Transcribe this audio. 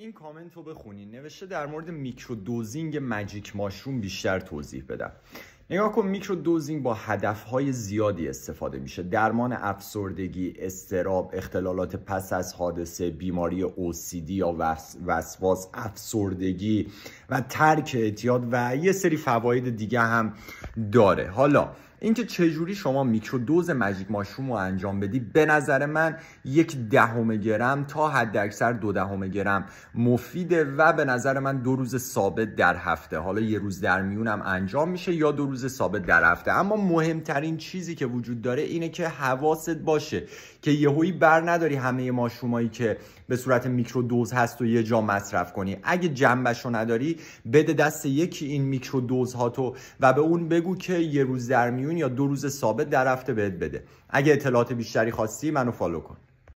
این کامنت رو بخونین نوشته در مورد میکرو دوزینگ مجیک ماشروم بیشتر توضیح بدم نگاه کن میکرو دوزینگ با هدفهای زیادی استفاده میشه درمان افسردگی، استراب، اختلالات پس از حادثه، بیماری OCD یا وسواس، افسردگی و ترک اعتیاد و یه سری فواید دیگه هم داره حالا اینکه چجوری شما دوز مجیک ماشروم رو انجام بدی به نظر من یک دهم گرم تا حد اکثر دو دهم گرم مفیده و به نظر من دو روز ثابت در هفته حالا یه روز در میونم انجام میشه یا دو روز ثابت در هفته اما مهمترین چیزی که وجود داره اینه که حواست باشه که یهویی بر نداری همه ماشومایی که به صورت دوز هست و یه جا مصرف کنی اگه جنبش رو نداری بده دست یکی این میکرو تو و به اون بگو که یه روز در میون یا دو روز ثابت در هفته بهت بده اگه اطلاعات بیشتری خواستی منو فالو کن